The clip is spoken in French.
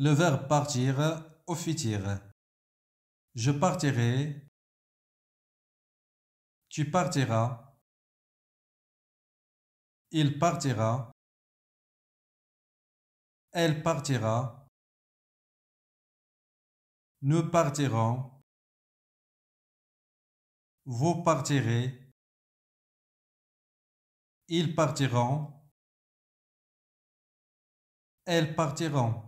Le verbe partir, futur. Je partirai. Tu partiras. Il partira. Elle partira. Nous partirons. Vous partirez. Ils partiront. Elles partiront.